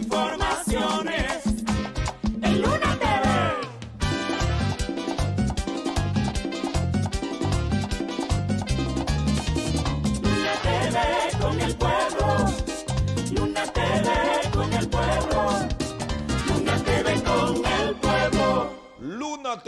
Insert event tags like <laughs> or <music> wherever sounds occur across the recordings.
waiting for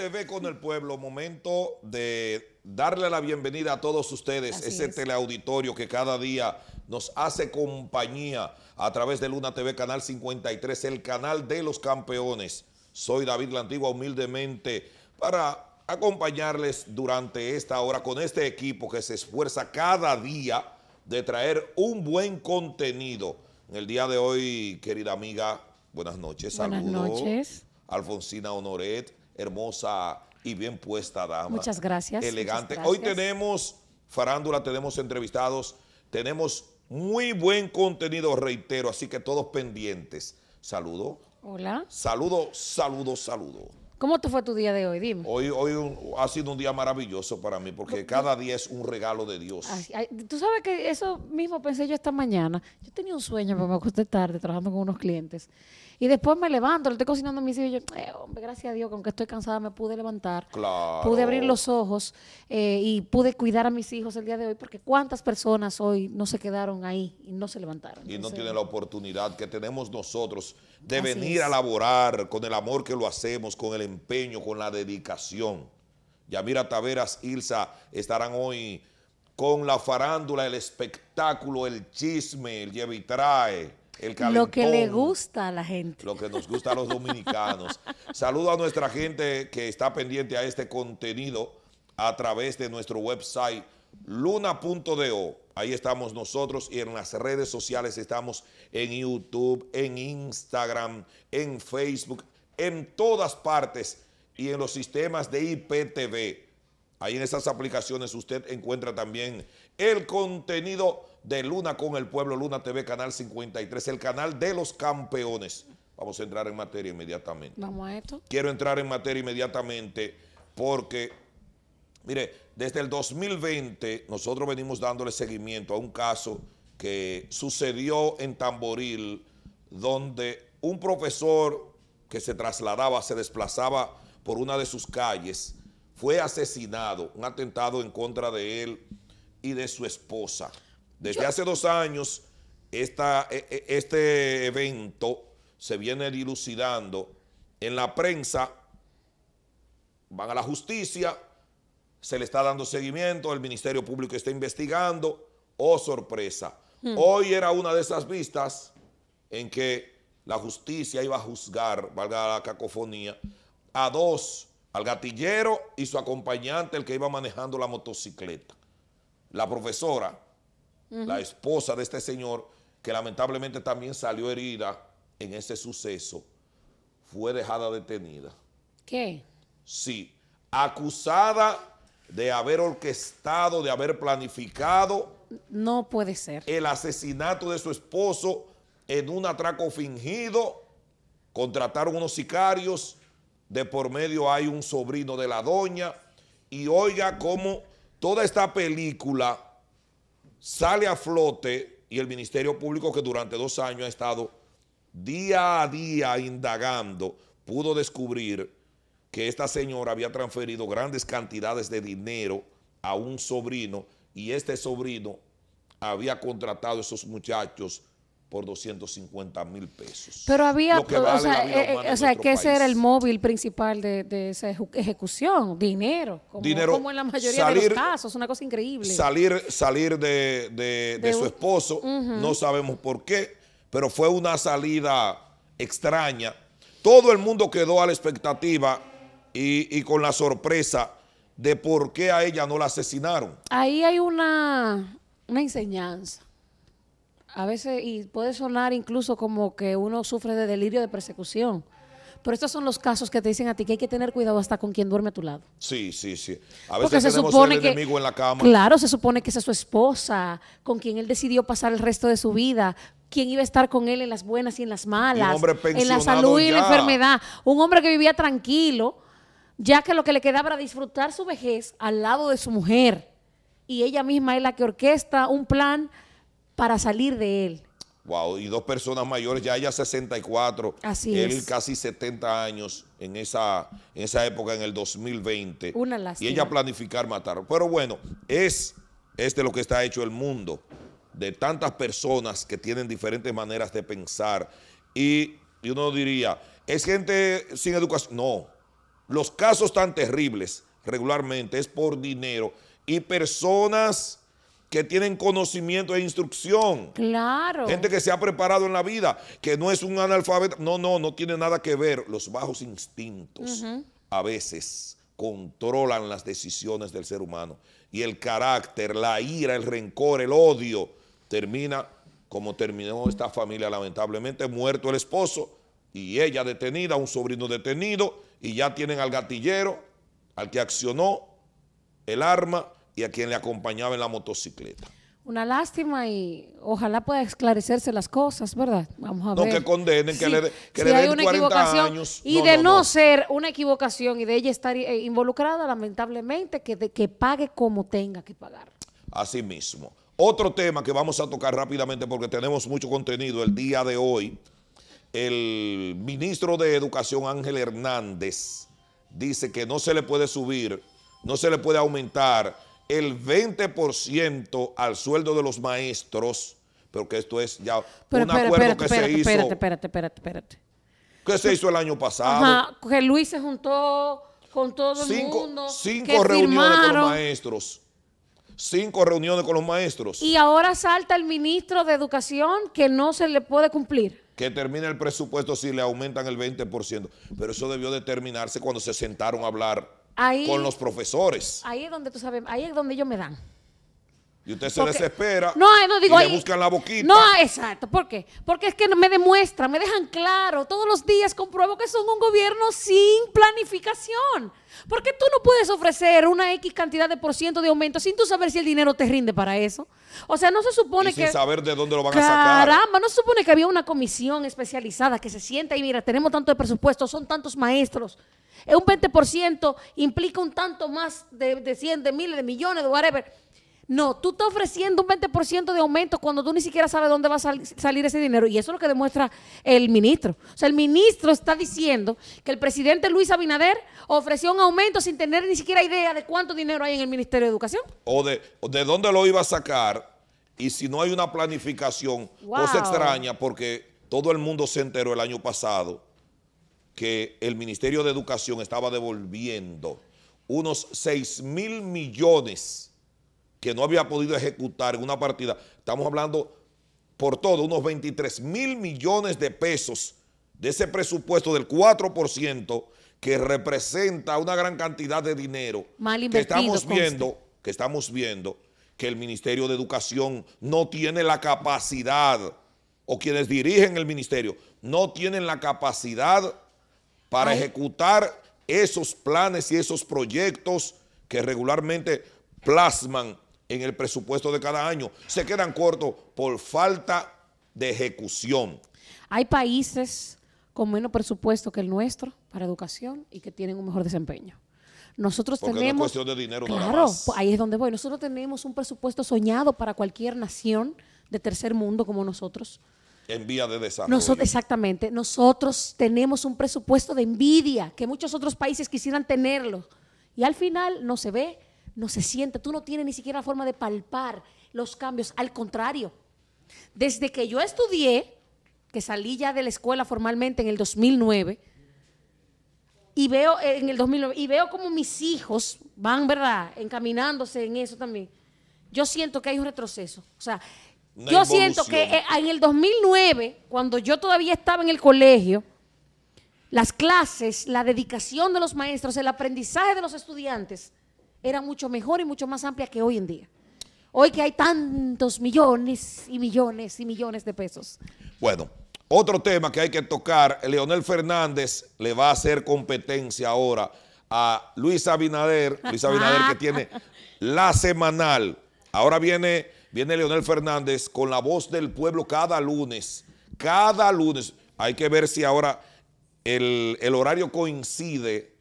TV con el pueblo, momento de darle la bienvenida a todos ustedes, ese teleauditorio que cada día nos hace compañía a través de Luna TV, Canal 53, el canal de los campeones. Soy David La humildemente, para acompañarles durante esta hora con este equipo que se esfuerza cada día de traer un buen contenido. En el día de hoy, querida amiga, buenas noches. Buenas noches. Alfonsina Honoret, hermosa y bien puesta dama. Muchas gracias. Elegante. Hoy tenemos farándula, tenemos entrevistados, tenemos muy buen contenido, reitero, así que todos pendientes. Saludo. Hola. Saludo, saludo, saludo. ¿Cómo te fue tu día de hoy? Dime. Hoy, hoy ha sido un día maravilloso para mí porque cada día es un regalo de Dios. Tú sabes que eso mismo pensé yo esta mañana. Yo tenía un sueño, pero me acosté tarde trabajando con unos clientes. Y después me levanto, le estoy cocinando a mis hijos. Y yo, eh, hombre, gracias a Dios, aunque estoy cansada me pude levantar. Claro. Pude abrir los ojos eh, y pude cuidar a mis hijos el día de hoy porque cuántas personas hoy no se quedaron ahí y no se levantaron. Y no tienen la oportunidad que tenemos nosotros de venir a laborar con el amor que lo hacemos, con el empeño, con la dedicación. Yamira Taveras, Ilsa estarán hoy con la farándula, el espectáculo, el chisme, el llevitrae trae, el calentón. Lo que le gusta a la gente. Lo que nos gusta a los dominicanos. <laughs> Saludo a nuestra gente que está pendiente a este contenido a través de nuestro website luna.do. Ahí estamos nosotros y en las redes sociales estamos en YouTube, en Instagram, en Facebook, en todas partes y en los sistemas de IPTV. Ahí en esas aplicaciones usted encuentra también el contenido de Luna con el Pueblo, Luna TV, Canal 53, el canal de los campeones. Vamos a entrar en materia inmediatamente. Vamos a esto. Quiero entrar en materia inmediatamente porque Mire, desde el 2020 nosotros venimos dándole seguimiento a un caso que sucedió en Tamboril, donde un profesor que se trasladaba, se desplazaba por una de sus calles, fue asesinado, un atentado en contra de él y de su esposa. Desde hace dos años, e, e, este evento se viene dilucidando en la prensa, van a la justicia, se le está dando seguimiento, el Ministerio Público está investigando. Oh, sorpresa. Hmm. Hoy era una de esas vistas en que la justicia iba a juzgar, valga la cacofonía, a dos, al gatillero y su acompañante, el que iba manejando la motocicleta. La profesora, la esposa de este señor, que lamentablemente también salió herida en ese suceso, fue dejada detenida. ¿Qué? Sí, acusada de haber orquestado, de haber planificado. No puede ser. El asesinato de su esposo en un atraco fingido. Contrataron unos sicarios. De por medio hay un sobrino de la doña. Y oiga cómo toda esta película sale a flote y el Ministerio Público que durante dos años ha estado día a día indagando, pudo descubrir que esta señora había transferido grandes cantidades de dinero a un sobrino y este sobrino había contratado a esos muchachos por 250 mil pesos. Pero había, o sea, eh, eh, que ese era el móvil principal de, esa ejecución, dinero como, dinero, como en la mayoría de los casos, una cosa increíble. Salir, salir de, su esposo, no sabemos por qué, pero fue una salida extraña. Todo el mundo quedó a la expectativa y, y con la sorpresa de por qué a ella no la asesinaron. Ahí hay una, enseñanza. A veces, y puede sonar incluso como que uno sufre de delirio de persecución. Pero estos son los casos que te dicen a ti que hay que tener cuidado hasta con quien duerme a tu lado. Sí, sí, sí. A veces se supone el que, enemigo en la cama. Claro, se supone que esa es su esposa, con quien él decidió pasar el resto de su vida, quien iba a estar con él en las buenas y en las malas, un hombre en la salud y en la enfermedad. Un hombre que vivía tranquilo ya que lo que le quedaba para disfrutar su vejez al lado de su mujer. Y ella misma es la que orquesta un plan para salir de él. Wow, y dos personas mayores, ya ella 64, Así él casi 70 años en esa, esa época, en el 2020. Una Y ella planificar matarlo. Pero bueno, es, este lo que está hecho el mundo, de tantas personas que tienen diferentes maneras de pensar. Y, y uno diría, es gente sin educación. No, los casos tan terribles regularmente es por dinero y personas que tienen conocimiento e instrucción. Claro. Gente que se ha preparado en la vida, que no es un analfabeto. No, no, no tiene nada que ver. Los bajos instintos a veces controlan las decisiones del ser humano. Y el carácter, la ira, el rencor, el odio, termina como terminó esta familia lamentablemente, muerto el esposo y ella detenida, un sobrino detenido y ya tienen al gatillero, al que accionó el arma y a quien le acompañaba en la motocicleta. Una lástima y ojalá pueda esclarecerse las cosas, ¿verdad? Vamos a ver. No que condenen, que le, que den una 40 equivocación años. Y de no, ser una equivocación y de ella estar eh, involucrada, lamentablemente, que, que pague como tenga que pagar. Así mismo. Otro tema que vamos a tocar rápidamente porque tenemos mucho contenido el día de hoy el ministro de Educación Ángel Hernández dice que no se le puede subir, no se le puede aumentar el 20% al sueldo de los maestros, pero que esto es ya un acuerdo que se hizo. Espérate, espérate, espérate, espérate. se hizo el año pasado. que Luis se juntó con todo el mundo. Cinco reuniones con los maestros. Cinco reuniones con los maestros. Y ahora salta el ministro de Educación que no se le puede cumplir que termine el presupuesto si le aumentan el 20%. Pero eso debió determinarse cuando se sentaron a hablar con los profesores. Ahí es donde tú sabes, ahí es donde ellos me dan. Y usted se desespera. No, eh, Y le buscan la boquita. No, exacto. ¿Por qué? Porque es que me demuestran, me dejan claro. Todos los días compruebo que son un gobierno sin planificación. Porque tú no puedes ofrecer una X cantidad de por ciento de aumento sin tú saber si el dinero te rinde para eso. O sea, no se supone que. Sin saber de dónde lo van a sacar. Caramba, no se supone que había una comisión especializada que se sienta y mira, tenemos tanto de presupuesto, son tantos maestros. Eh, un 20% implica un tanto más de, de 100, de miles, de millones, de whatever. No, tú estás ofreciendo un 20% de aumento cuando tú ni siquiera sabes dónde va a salir ese dinero. Y eso es lo que demuestra el ministro. O sea, el ministro está diciendo que el presidente Luis Abinader ofreció un aumento sin tener ni siquiera idea de cuánto dinero hay en el Ministerio de Educación. O de, de dónde lo iba a sacar. Y si no hay una planificación, cosa extraña, porque todo el mundo se enteró el año pasado que el Ministerio de Educación estaba devolviendo unos 6 mil millones que no había podido ejecutar en una partida. Estamos hablando por todo unos 23 mil millones de pesos de ese presupuesto del 4% que representa una gran cantidad de dinero Mal que estamos viendo, que estamos viendo que el Ministerio de Educación no tiene la capacidad o quienes dirigen el ministerio no tienen la capacidad para ejecutar esos planes y esos proyectos que regularmente plasman en el presupuesto de cada año. Se quedan cortos por falta de ejecución. Hay países con menos presupuesto que el nuestro para educación y que tienen un mejor desempeño. Nosotros tenemos. es cuestión de dinero, claro, ahí es donde voy. Nosotros tenemos un presupuesto soñado para cualquier nación de tercer mundo como nosotros. En vía de desarrollo. Nosotros, exactamente. Nosotros tenemos un presupuesto de envidia que muchos otros países quisieran tenerlo. Y al final no se ve no se siente, tú no tienes ni siquiera la forma de palpar los cambios, al contrario. Desde que yo estudié, que salí ya de la escuela formalmente en el 2009, y veo eh, en el 2009 y veo como mis hijos van, ¿verdad?, encaminándose en eso también. Yo siento que hay un retroceso. O sea, yo siento que eh, en el 2009, cuando yo todavía estaba en el colegio, las clases, la dedicación de los maestros, el aprendizaje de los estudiantes era mucho mejor y mucho más amplia que hoy en día. Hoy que hay tantos millones y millones y millones de pesos. Bueno, otro tema que hay que tocar, Leonel Fernández le va a hacer competencia ahora a Luis Abinader, Luis Abinader que tiene <laughs> la semanal. Ahora viene, viene Leonel Fernández con la voz del pueblo cada lunes, cada lunes. Hay que ver si ahora el, el horario coincide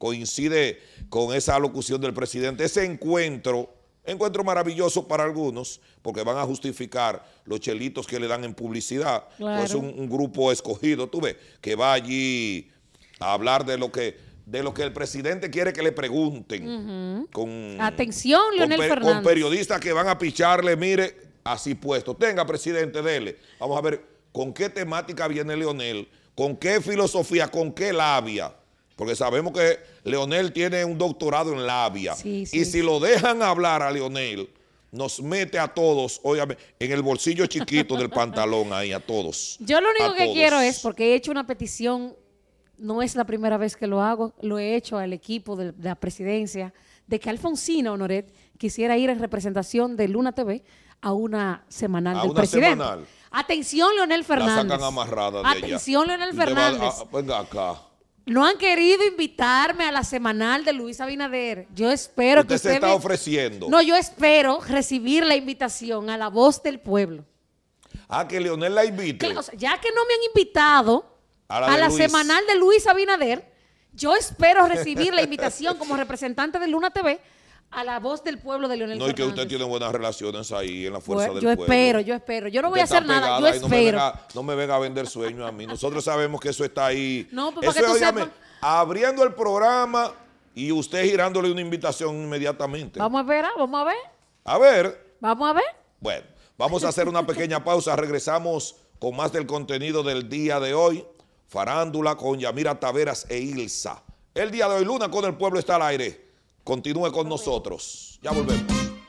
coincide con esa alocución del presidente, ese encuentro, encuentro maravilloso para algunos, porque van a justificar los chelitos que le dan en publicidad, pues Es un, grupo escogido, tú ves, que va allí a hablar de lo que de lo que el presidente quiere que le pregunten. con, Atención, Leonel con, Con periodistas que van a picharle, mire, así puesto. Tenga, presidente, dele. Vamos a ver con qué temática viene Leonel, con qué filosofía, con qué labia porque sabemos que Leonel tiene un doctorado en labia. Y si lo dejan hablar a Leonel, nos mete a todos, óigame, en el bolsillo chiquito del pantalón ahí, a todos. Yo lo único que quiero es, porque he hecho una petición, no es la primera vez que lo hago, lo he hecho al equipo de, la presidencia, de que Alfonsina Honoret quisiera ir en representación de Luna TV a una semanal a del una Semanal. Atención, Leonel Fernández. sacan amarrada de Atención, Leonel Fernández. venga acá. No han querido invitarme a la semanal de Luis Abinader. Yo espero que usted se está ofreciendo. No, yo espero recibir la invitación a la voz del pueblo. Ah, que Leonel la invite. ya que no me han invitado a la, a la semanal de Luis Abinader, yo espero recibir la invitación como representante de Luna TV a la voz del pueblo de Leonel No, y que usted tiene buenas relaciones ahí en la fuerza del pueblo. Yo espero, yo espero. Yo no voy a hacer nada, yo espero. No me, venga, a vender sueño a mí. Nosotros sabemos que eso está ahí. No, pues, eso para que abriendo el programa y usted girándole una invitación inmediatamente. Vamos a ver, ah, vamos a ver. A ver. Vamos a ver. Bueno, vamos a hacer una pequeña <laughs> pausa. Regresamos con más del contenido del día de hoy. Farándula con Yamira Taveras e Ilsa. El día de hoy, Luna con el pueblo está al aire. Continúe con nosotros. Ya volvemos.